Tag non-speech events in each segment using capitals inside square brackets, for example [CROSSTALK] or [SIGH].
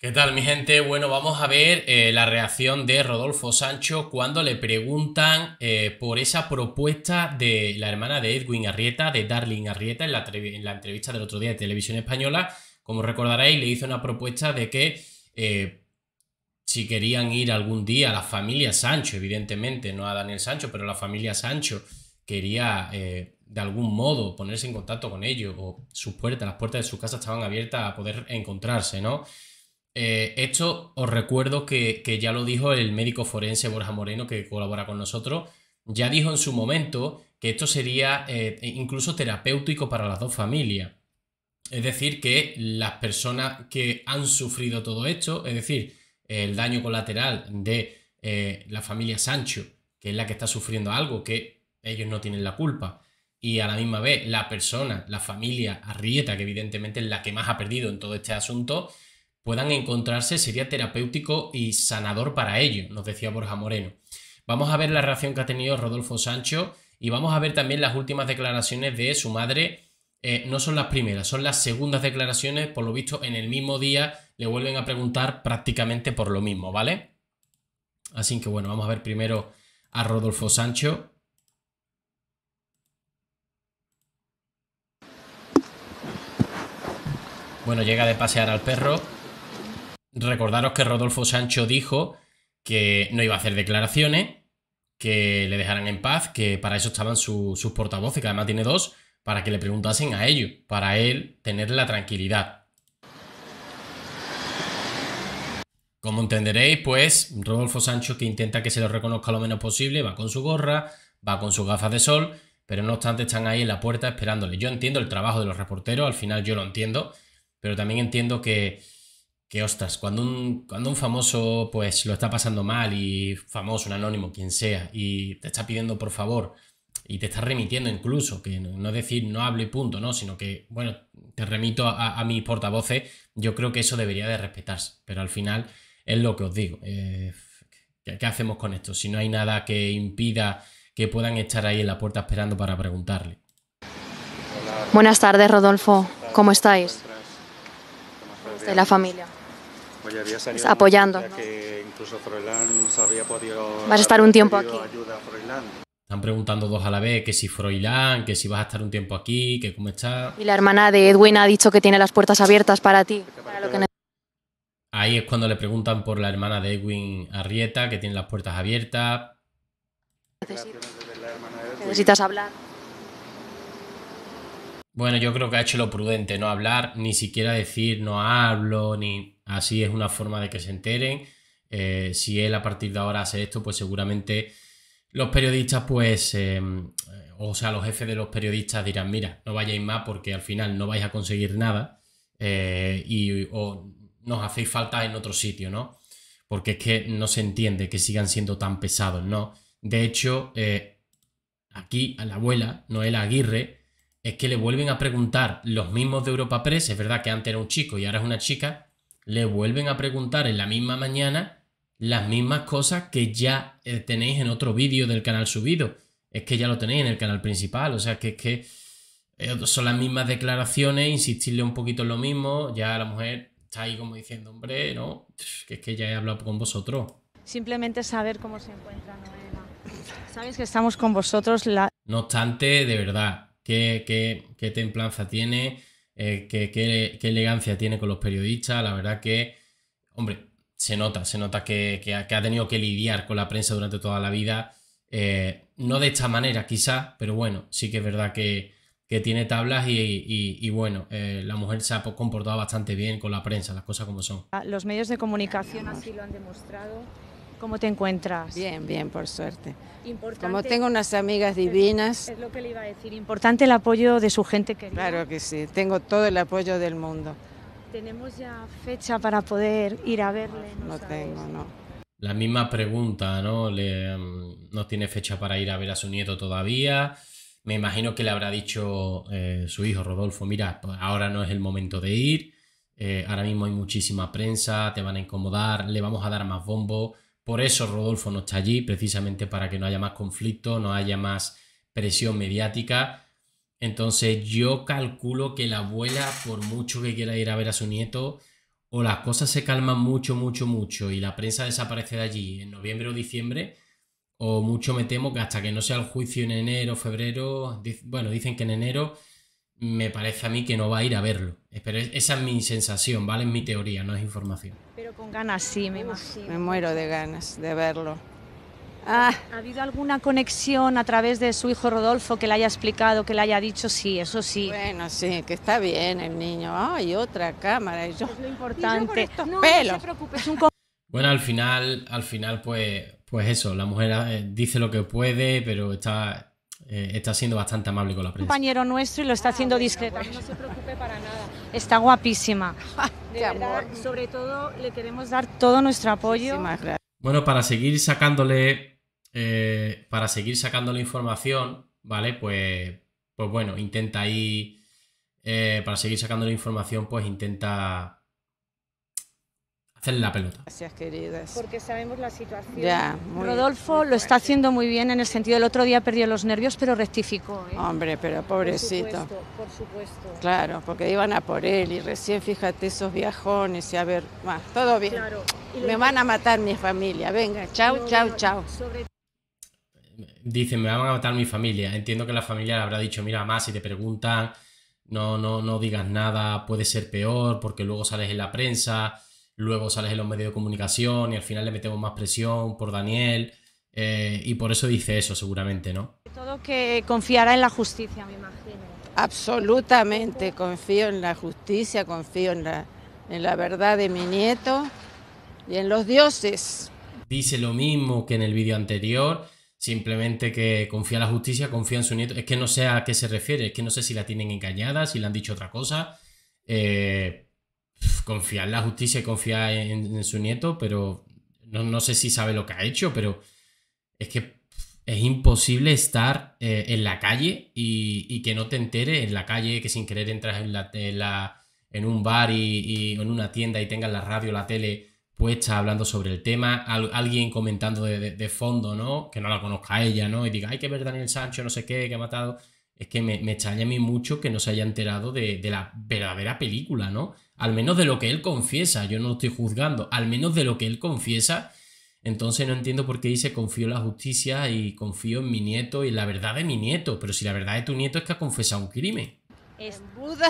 ¿Qué tal mi gente? Bueno, vamos a ver eh, la reacción de Rodolfo Sancho cuando le preguntan eh, por esa propuesta de la hermana de Edwin Arrieta, de Darling Arrieta, en la, entrevista del otro día de Televisión Española. Como recordaréis, le hizo una propuesta de que eh, si querían ir algún día a la familia Sancho, evidentemente, no a Daniel Sancho, pero la familia Sancho quería de algún modo ponerse en contacto con ellos o sus puertas, las puertas de su casa estaban abiertas a poder encontrarse, ¿no? Eh, esto os recuerdo que, ya lo dijo el médico forense Borja Moreno, que colabora con nosotros, ya dijo en su momento que esto sería eh, incluso terapéutico para las dos familias. Es decir, que las personas que han sufrido todo esto, es decir, el daño colateral de eh, la familia Sancho, que es la que está sufriendo algo que ellos no tienen la culpa, y a la misma vez la persona, la familia Arrieta, que evidentemente es la que más ha perdido en todo este asunto, puedan encontrarse sería terapéutico y sanador para ellos, nos decía Borja Moreno. Vamos a ver la reacción que ha tenido Rodolfo Sancho y vamos a ver también las últimas declaraciones de su madre. Eh, no son las primeras, son las segundas declaraciones, por lo visto en el mismo día le vuelven a preguntar prácticamente por lo mismo, ¿vale? Así que bueno, vamos a ver primero a Rodolfo Sancho. Bueno, llega de pasear al perro. Recordaros que Rodolfo Sancho dijo que no iba a hacer declaraciones, que le dejaran en paz, que para eso estaban sus portavoces, que además tiene dos, para que le preguntasen a ellos, para él tener la tranquilidad. Como entenderéis, pues Rodolfo Sancho que intenta que se lo reconozca lo menos posible, va con su gorra, va con sus gafas de sol, pero no obstante están ahí en la puerta esperándole. Yo entiendo el trabajo de los reporteros, al final yo lo entiendo, pero también entiendo que que ostras, cuando un, cuando un famoso pues lo está pasando mal y famoso, un anónimo, quien sea, y te está pidiendo por favor y te está remitiendo incluso, que no, decir no hable punto, no, sino que, bueno, te remito a, a, mis portavoces, yo creo que eso debería de respetarse, pero al final es lo que os digo. Eh, ¿qué, hacemos con esto? Si no hay nada que impida que puedan estar ahí en la puerta esperando para preguntarle. Buenas tardes, Rodolfo. ¿Cómo estáis? De la familia. Pues pues apoyando. Vas a estar un tiempo aquí. Están preguntando dos a la vez que si Froilán, que si vas a estar un tiempo aquí, que cómo está. Y la hermana de Edwin ha dicho que tiene las puertas abiertas para ti. Ahí es cuando le preguntan por la hermana de Edwin Arrieta, que tiene las puertas abiertas. Necesitas hablar. Bueno, yo creo que ha hecho lo prudente, no hablar, ni siquiera decir no hablo, ni así es una forma de que se enteren. Eh, si él a partir de ahora hace esto, pues seguramente los periodistas, pues, em, eh, o sea, los jefes de los periodistas dirán, mira, no vayáis más porque al final no vais a conseguir nada eh, y o nos hacéis falta en otro sitio, ¿no? Porque es que no se entiende que sigan siendo tan pesados, ¿no? De hecho, aquí a la abuela, Noel Aguirre, es que le vuelven a preguntar los mismos de Europa Press, es verdad que antes era un chico y ahora es una chica, le vuelven a preguntar en la misma mañana las mismas cosas que ya eh, tenéis en otro vídeo del canal subido. Es que ya lo tenéis en el canal principal, o sea que es que eh, son las mismas declaraciones, insistirle un poquito en lo mismo, ya la mujer está ahí como diciendo, hombre, no, que es que ya he hablado con vosotros. Simplemente saber cómo se encuentra Noela. Sabéis que estamos con vosotros No obstante, de verdad, qué, templanza tiene, eh, qué, elegancia tiene con los periodistas. La verdad que, hombre, se nota, se nota que, ha tenido que lidiar con la prensa durante toda la vida. Eh, no de esta manera, quizá pero bueno, sí que es verdad que, tiene tablas y, bueno, eh, la mujer se ha comportado bastante bien con la prensa, las cosas como son. Los medios de comunicación así lo han demostrado. ¿Cómo te encuentras? Bien, bien, por suerte. Importante, Como tengo unas amigas divinas. Es lo que le iba a decir, importante el apoyo de su gente querida. Claro que sí, tengo todo el apoyo del mundo. ¿Tenemos ya fecha para poder ir a verle? No, tengo, no. La misma pregunta, ¿no? Mm, no tiene fecha para ir a ver a su nieto todavía. Me imagino que le habrá dicho eh, su hijo Rodolfo, mira, ahora no es el momento de ir. Eh, ahora mismo hay muchísima prensa, te van a incomodar, le vamos a dar más bombo por eso Rodolfo no está allí, precisamente para que no haya más conflicto, no haya más presión mediática. Entonces yo calculo que la abuela, por mucho que quiera ir a ver a su nieto, o las cosas se calman mucho, mucho, mucho y la prensa desaparece de allí en noviembre o diciembre, o mucho me temo que hasta que no sea el juicio en enero, febrero, bueno, dicen que en enero me parece a mí que no va a ir a verlo. Pero esa es mi sensación, ¿vale? Es mi teoría, no es información. Pero con ganas sí, me muero de ganas de verlo. Ah. ¿Ha habido alguna conexión a través de su hijo Rodolfo que le haya explicado, que le haya dicho sí, eso sí? Bueno, sí, que está bien el niño. Ay, otra cámara. Y es lo importante. no, Bueno, al final, al final, pues, pues eso, la mujer eh, dice lo que puede, pero está, eh, está siendo bastante amable con la prensa. compañero nuestro y lo está haciendo discreta, discreto. No se preocupe para nada. Está guapísima. [LAUGHS] De verdad, sobre todo le queremos dar todo nuestro apoyo. Bueno, para seguir sacándole eh, para seguir sacándole información, ¿vale? Pues pues bueno, intenta ahí eh, para seguir sacándole información, pues intenta hacerle la pelota. Gracias, queridas. Porque sabemos la situación. Rodolfo lo está haciendo muy bien en el sentido del otro día perdió los nervios, pero rectificó. ¿eh? Hombre, pero pobrecito. Por supuesto, por supuesto. Claro, porque iban a por él y recién fíjate esos viajones y a ver, más, todo bien. me van a matar mi familia. Venga, chau, chau, chau. Dicen, Dice, me van a matar mi familia. Entiendo que la familia le habrá dicho, mira, más si te preguntan, no, no, no digas nada, puede ser peor, porque luego sales en la prensa luego sales en los medios de comunicación y al final le metemos más presión por Daniel eh, y por eso dice eso seguramente, ¿no? Todo que confiará en la justicia, me imagino. Absolutamente, confío en la justicia, confío en la, en la verdad de mi nieto y en los dioses. Dice lo mismo que en el vídeo anterior, simplemente que confía en la justicia, confía en su nieto. Es que no sé a qué se refiere, es que no sé si la tienen engañada, si le han dicho otra cosa. Eh, confiar en la justicia y confiar en, su nieto, pero no, sé si sabe lo que ha hecho, pero es que es imposible estar eh, en la calle y, que no te entere en la calle, que sin querer entras en, la, en, un bar y, en una tienda y tengas la radio, la tele puesta hablando sobre el tema, alguien comentando de, fondo, ¿no? Que no la conozca ella, ¿no? Y diga, hay que ver Daniel Sancho, no sé qué, que ha matado es que me, extraña a mí mucho que no se haya enterado de, la verdadera película, ¿no? Al menos de lo que él confiesa, yo no lo estoy juzgando, al menos de lo que él confiesa, entonces no entiendo por qué dice confío en la justicia y confío en mi nieto y en la verdad de mi nieto, pero si la verdad de tu nieto es que ha confesado un crimen. Es Buda.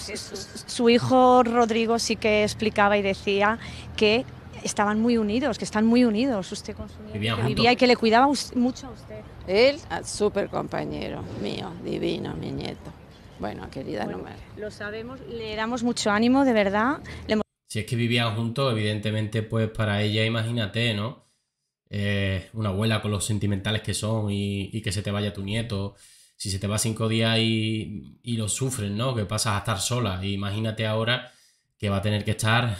[LAUGHS] su hijo Rodrigo sí que explicaba y decía que estaban muy unidos, que están muy unidos usted con su nieto, vivía y que le cuidaba mucho a usted. Él, ah, súper compañero mío, divino, mi nieto. Bueno, querida, Lo sabemos, le damos mucho ánimo, de verdad. Si es que vivían juntos, evidentemente, pues para ella, imagínate, ¿no? Eh, una abuela con los sentimentales que son y, que se te vaya tu nieto. Si se te va cinco días y, lo sufren, ¿no? Que pasas a estar sola. Y e imagínate ahora que va a tener que estar,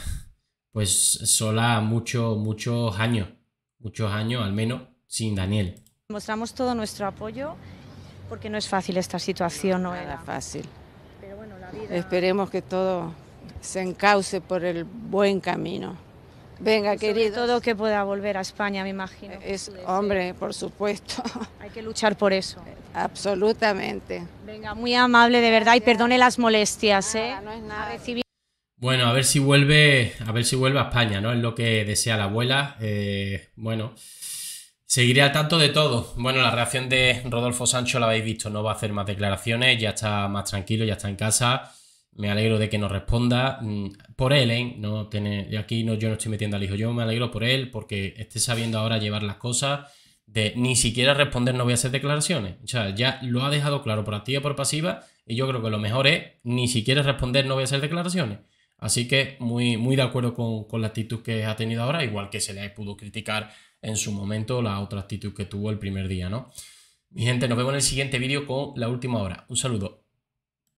pues, sola muchos, muchos años. Muchos años al menos sin Daniel. Mostramos todo nuestro apoyo porque no es fácil esta situación, no, no era fácil. Esperemos que todo se encauce por el buen camino. Venga, querido. Todo que pueda volver a España, me imagino. Eh, es hombre, por supuesto. [LAUGHS] Hay que luchar por eso. Absolutamente. Venga, muy amable de verdad y perdone las molestias, ¿eh? Bueno, a ver si vuelve, a ver si vuelve a España, ¿no? Es lo que desea la abuela. Eh, bueno. Seguiré al tanto de todo. Bueno, la reacción de Rodolfo Sancho la habéis visto, no va a hacer más declaraciones, ya está más tranquilo, ya está en casa. Me alegro de que nos responda mm, por él, ¿eh? No tiene, aquí no, yo no estoy metiendo al hijo, yo me alegro por él porque esté sabiendo ahora llevar las cosas de ni siquiera responder no voy a hacer declaraciones. O sea, ya lo ha dejado claro por activa y por pasiva y yo creo que lo mejor es ni siquiera responder no voy a hacer declaraciones. Así que muy, muy de acuerdo con, con, la actitud que ha tenido ahora, igual que se le pudo criticar en su momento la otra actitud que tuvo el primer día, ¿no? Mi gente, nos vemos en el siguiente vídeo con la última hora. Un saludo.